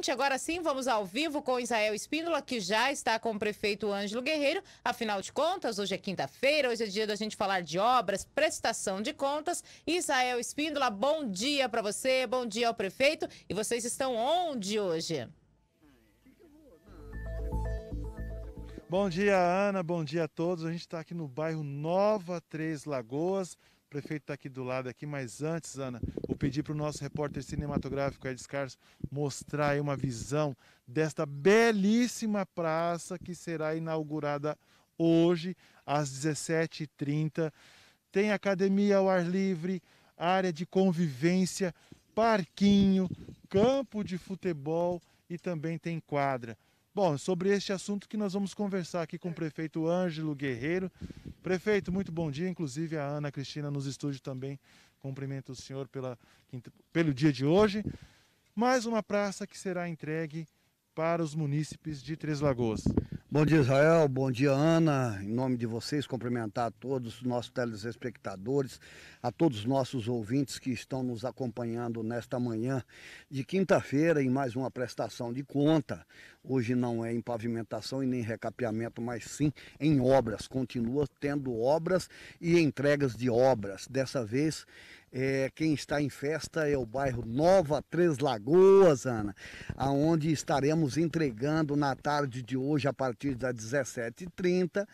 gente, agora sim, vamos ao vivo com Israel Espíndola, que já está com o prefeito Ângelo Guerreiro. Afinal de contas, hoje é quinta-feira, hoje é dia da gente falar de obras, prestação de contas. Israel Espíndola, bom dia para você, bom dia ao prefeito. E vocês estão onde hoje? Bom dia, Ana. Bom dia a todos. A gente está aqui no bairro Nova Três Lagoas, prefeito está aqui do lado aqui, mas antes, Ana, vou pedir para o nosso repórter cinematográfico Edis Carlos mostrar aí uma visão desta belíssima praça que será inaugurada hoje às 17h30. Tem academia ao ar livre, área de convivência, parquinho, campo de futebol e também tem quadra. Bom, sobre este assunto que nós vamos conversar aqui com o prefeito Ângelo Guerreiro. Prefeito, muito bom dia. Inclusive a Ana Cristina nos estúdios também cumprimenta o senhor pela, pelo dia de hoje. Mais uma praça que será entregue para os munícipes de Três Lagoas. Bom dia, Israel. Bom dia, Ana. Em nome de vocês, cumprimentar a todos os nossos telespectadores, a todos os nossos ouvintes que estão nos acompanhando nesta manhã de quinta-feira em mais uma prestação de conta. Hoje não é em pavimentação e nem recapeamento, mas sim em obras. Continua tendo obras e entregas de obras. Dessa vez é, quem está em festa é o bairro Nova Três Lagoas, Ana, aonde estaremos entregando na tarde de hoje, a partir das 17h30,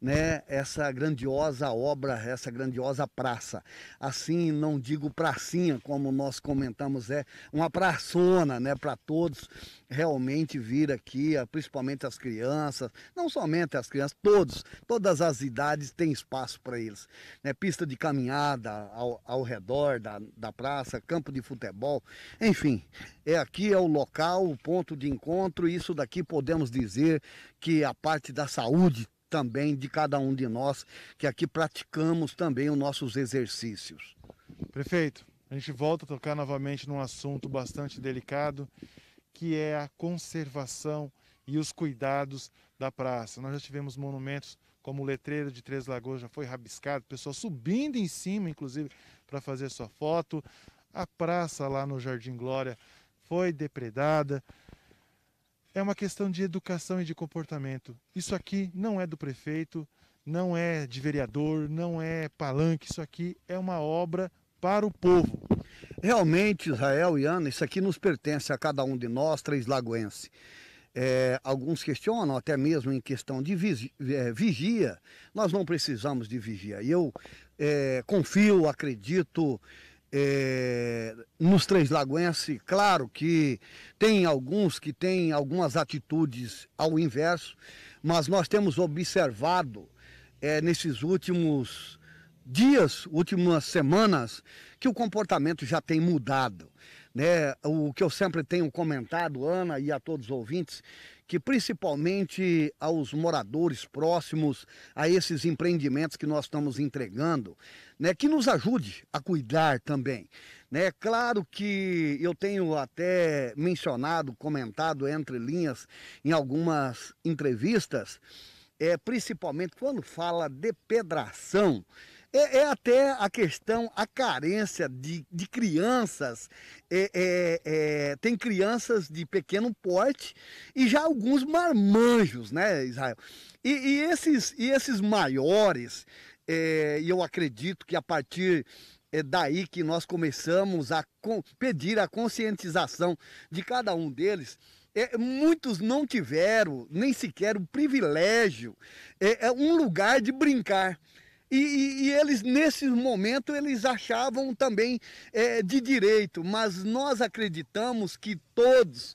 né, essa grandiosa obra, essa grandiosa praça. Assim, não digo pracinha, como nós comentamos, é uma praçona, né, para todos realmente vir aqui, principalmente as crianças, não somente as crianças, todos, todas as idades têm espaço para eles. Né, pista de caminhada ao, ao redor redor da, da praça, campo de futebol, enfim, é aqui é o local, o ponto de encontro, isso daqui podemos dizer que a parte da saúde também de cada um de nós que aqui praticamos também os nossos exercícios. Prefeito, a gente volta a tocar novamente num assunto bastante delicado, que é a conservação e os cuidados da praça. Nós já tivemos monumentos como o letreiro de Três Lagoas já foi rabiscado, pessoal subindo em cima, inclusive, para fazer sua foto. A praça lá no Jardim Glória foi depredada. É uma questão de educação e de comportamento. Isso aqui não é do prefeito, não é de vereador, não é palanque, isso aqui é uma obra para o povo. Realmente, Israel e Ana, isso aqui nos pertence a cada um de nós, três Lagoenses é, alguns questionam, até mesmo em questão de é, vigia, nós não precisamos de vigia. Eu é, confio, acredito é, nos Três lagoenses claro que tem alguns que têm algumas atitudes ao inverso, mas nós temos observado é, nesses últimos dias, últimas semanas, que o comportamento já tem mudado né? O que eu sempre tenho comentado, Ana, e a todos os ouvintes, que principalmente aos moradores próximos a esses empreendimentos que nós estamos entregando, né, que nos ajude a cuidar também. Né? Claro que eu tenho até mencionado, comentado entre linhas em algumas entrevistas, é, principalmente quando fala de pedração é, é, até a questão, a carência de, de crianças. É, é, é, tem crianças de pequeno porte e já alguns marmanjos, né, Israel? E, e esses, e esses maiores, é, e eu acredito que a partir é daí que nós começamos a pedir a conscientização de cada um deles. É, muitos não tiveram nem sequer o privilégio, é, é um lugar de brincar. E, e, e, eles, nesse momento, eles achavam também é, de direito, mas nós acreditamos que todos,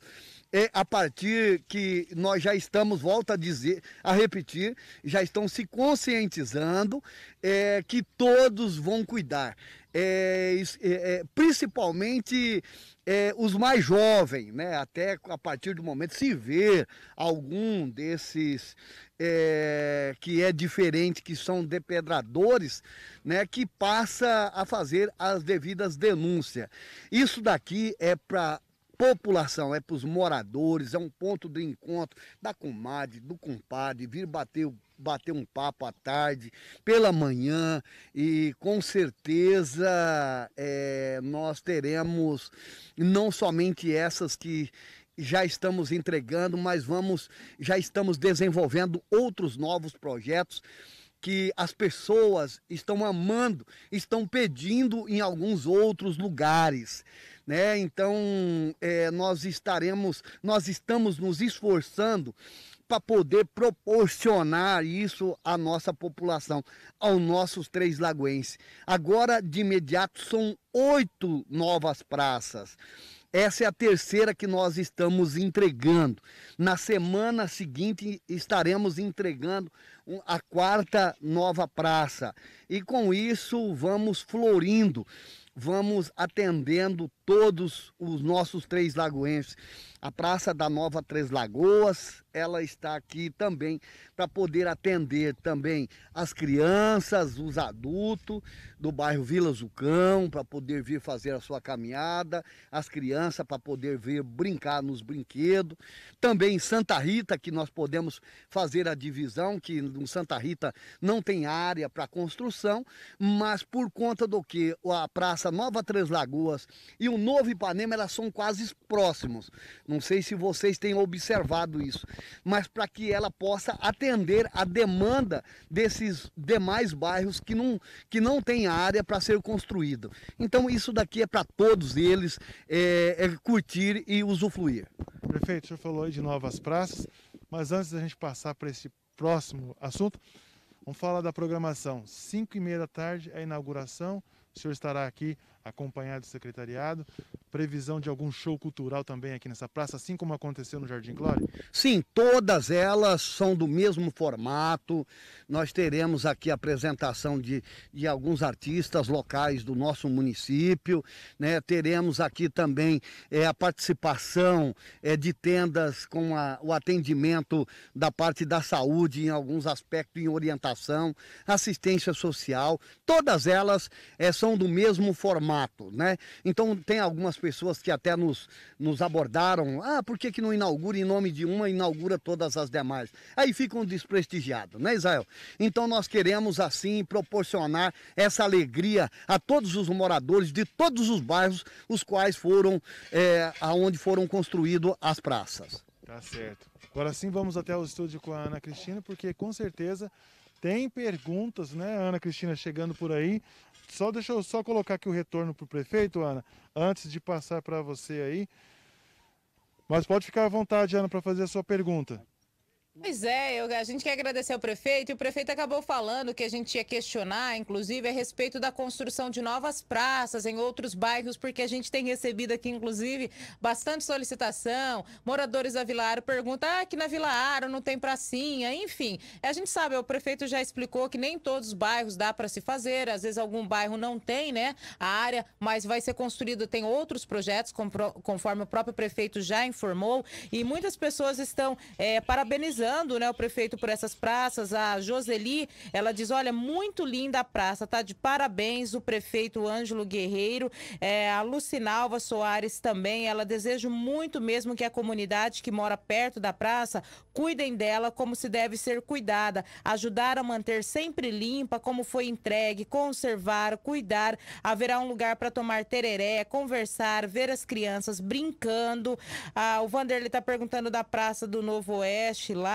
é, a partir que nós já estamos, volta a dizer, a repetir, já estão se conscientizando é, que todos vão cuidar. É, é, é, principalmente é, os mais jovens, né? até a partir do momento se ver algum desses é, que é diferente, que são depredadores, né? que passa a fazer as devidas denúncias. Isso daqui é para população, é para os moradores, é um ponto de encontro da comadre, do compadre, vir bater, bater um papo à tarde, pela manhã, e com certeza é, nós teremos não somente essas que já estamos entregando, mas vamos, já estamos desenvolvendo outros novos projetos que as pessoas estão amando, estão pedindo em alguns outros lugares né? Então é, nós estaremos, nós estamos nos esforçando para poder proporcionar isso à nossa população, aos nossos três lagoenses. Agora, de imediato, são oito novas praças. Essa é a terceira que nós estamos entregando. Na semana seguinte estaremos entregando a quarta nova praça. E com isso vamos florindo, vamos atendendo todos os nossos três lagoenses. A Praça da Nova Três Lagoas, ela está aqui também para poder atender também as crianças, os adultos do bairro Vila Zucão, para poder vir fazer a sua caminhada, as crianças para poder vir brincar nos brinquedos. Também Santa Rita, que nós podemos fazer a divisão, que Alegre, um Santa Rita não tem área para construção, mas por conta do que a Praça Nova Três Lagoas e o Novo Ipanema, elas são quase próximos. Não sei se vocês têm observado isso, mas para que ela possa atender a demanda desses demais bairros que não, que não tem área para ser construído. Então isso daqui é para todos eles é, é curtir e usufruir. Prefeito, o senhor falou aí de novas praças, mas antes da gente passar para esse próximo assunto. Vamos falar da programação. 5 e meia da tarde, é a inauguração. O senhor estará aqui acompanhado do secretariado. Previsão de algum show cultural também aqui nessa praça, assim como aconteceu no Jardim Glória? Sim, todas elas são do mesmo formato. Nós teremos aqui a apresentação de, de alguns artistas locais do nosso município. Né? Teremos aqui também é, a participação é, de tendas com a, o atendimento da parte da saúde em alguns aspectos, em orientação, assistência social. Todas elas é, são do mesmo formato mato, né? Então tem algumas pessoas que até nos, nos abordaram, ah, por que, que não inaugura em nome de uma, inaugura todas as demais? Aí ficam desprestigiados, né Israel? Então nós queremos assim proporcionar essa alegria a todos os moradores de todos os bairros, os quais foram, é, aonde foram construídas as praças. Tá certo. Agora sim vamos até o estúdio com a Ana Cristina, porque com certeza tem perguntas, né, Ana Cristina, chegando por aí só deixa eu só colocar aqui o retorno para o prefeito, Ana, antes de passar para você aí. Mas pode ficar à vontade, Ana, para fazer a sua pergunta. Pois é, eu, a gente quer agradecer ao prefeito e o prefeito acabou falando que a gente ia questionar, inclusive, a respeito da construção de novas praças em outros bairros, porque a gente tem recebido aqui, inclusive, bastante solicitação. Moradores da Vila Aro perguntam, ah, aqui na Vila Aro não tem pracinha, enfim. A gente sabe, o prefeito já explicou que nem todos os bairros dá para se fazer, às vezes algum bairro não tem, né, a área, mas vai ser construído, tem outros projetos, conforme o próprio prefeito já informou, e muitas pessoas estão é, parabenizando né, o prefeito por essas praças. A Joseli, ela diz: olha, muito linda a praça, tá de parabéns o prefeito Ângelo Guerreiro. É, a Lucinalva Soares também, ela deseja muito mesmo que a comunidade que mora perto da praça cuidem dela como se deve ser cuidada, ajudar a manter sempre limpa, como foi entregue, conservar, cuidar. Haverá um lugar para tomar tereré, conversar, ver as crianças brincando. Ah, o Vanderlei está perguntando da Praça do Novo Oeste lá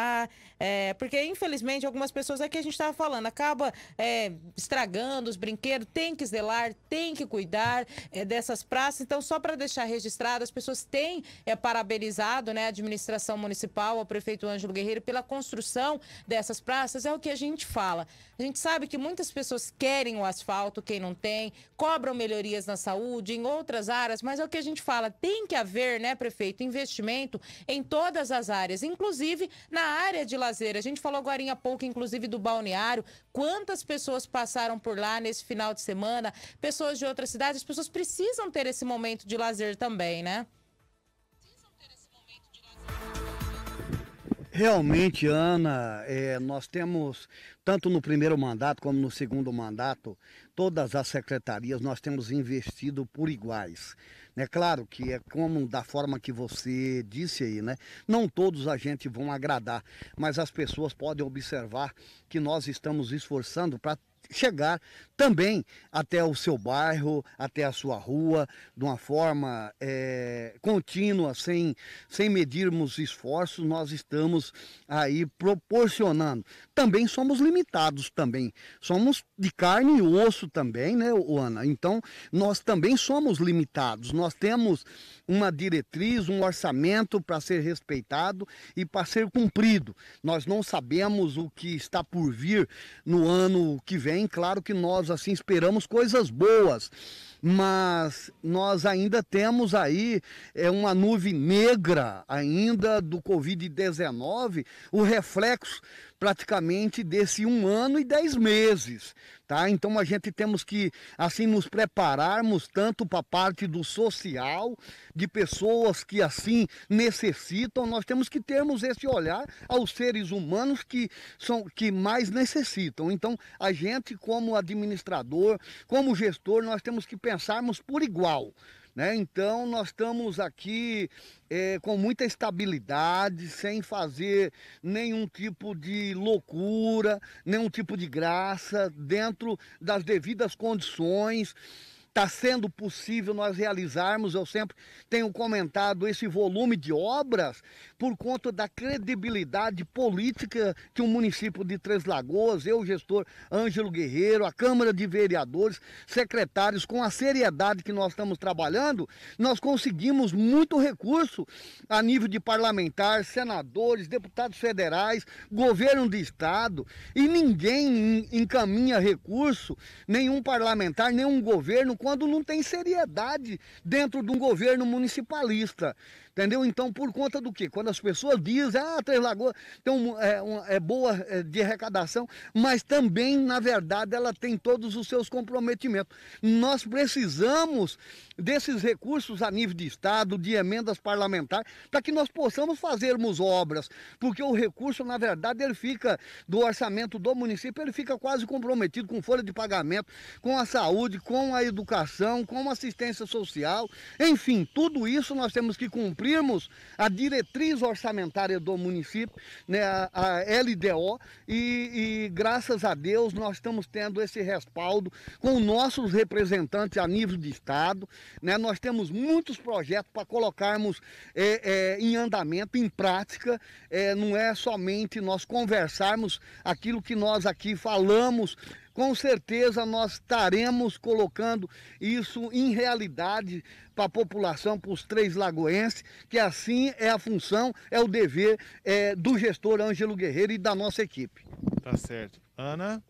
é, porque infelizmente algumas pessoas aqui é a gente estava falando, acaba é, estragando os brinquedos, tem que zelar, tem que cuidar é, dessas praças. Então, só para deixar registrado, as pessoas têm é, parabenizado né, a administração municipal, o prefeito Ângelo Guerreiro, pela construção dessas praças. É o que a gente fala. A gente sabe que muitas pessoas querem o asfalto, quem não tem, cobram melhorias na saúde, em outras áreas, mas é o que a gente fala, tem que haver, né, prefeito, investimento em todas as áreas, inclusive na área de lazer. A gente falou agora há pouco, inclusive, do balneário. Quantas pessoas passaram por lá nesse final de semana? Pessoas de outras cidades, as pessoas precisam ter esse momento de lazer também, né? Realmente, Ana, é, nós temos, tanto no primeiro mandato como no segundo mandato, todas as secretarias nós temos investido por iguais. Né? Claro que é como da forma que você disse aí, né? Não todos a gente vão agradar, mas as pessoas podem observar que nós estamos esforçando para chegar também até o seu bairro, até a sua rua, de uma forma é, contínua, sem, sem medirmos esforços, nós estamos aí proporcionando. Também somos limitados também, somos de carne e osso também, né, Ana? Então, nós também somos limitados, nós temos uma diretriz, um orçamento para ser respeitado e para ser cumprido. Nós não sabemos o que está por vir no ano que vem, bem. Claro que nós assim esperamos coisas boas, mas nós ainda temos aí é, uma nuvem negra ainda do Covid-19, o reflexo praticamente desse um ano e dez meses, tá? Então a gente temos que assim nos prepararmos tanto para a parte do social de pessoas que assim necessitam. Nós temos que termos esse olhar aos seres humanos que são que mais necessitam. Então a gente como administrador, como gestor, nós temos que pensarmos por igual. Né? Então nós estamos aqui é, com muita estabilidade, sem fazer nenhum tipo de loucura, nenhum tipo de graça, dentro das devidas condições está sendo possível nós realizarmos. Eu sempre tenho comentado esse volume de obras por conta da credibilidade política que o município de Três Lagoas, eu, gestor Ângelo Guerreiro, a Câmara de Vereadores, secretários, com a seriedade que nós estamos trabalhando, nós conseguimos muito recurso a nível de parlamentares, senadores, deputados federais, governo de estado, e ninguém encaminha recurso, nenhum parlamentar, nenhum governo, quando não tem seriedade dentro de um governo municipalista, entendeu? Então, por conta do que? Quando as pessoas dizem, ah, Três Lagoas tem um, é, um, é boa é, de arrecadação, mas também, na verdade, ela tem todos os seus comprometimentos. Nós precisamos desses recursos a nível de Estado, de emendas parlamentares, para que nós possamos fazermos obras, porque o recurso, na verdade, ele fica do orçamento do município, ele fica quase comprometido com folha de pagamento, com a saúde, com a educação, com a assistência social, enfim, tudo isso nós temos que cumprirmos a diretriz Orçamentária do Município, né, a LDO, e, e graças a Deus nós estamos tendo esse respaldo com nossos representantes a nível de Estado. Né, nós temos muitos projetos para colocarmos é, é, em andamento, em prática, é, não é somente nós conversarmos aquilo que nós aqui falamos com certeza nós estaremos colocando isso em realidade para a população, para os três lagoenses, que assim é a função, é o dever é, do gestor Ângelo Guerreiro e da nossa equipe. Tá certo. Ana?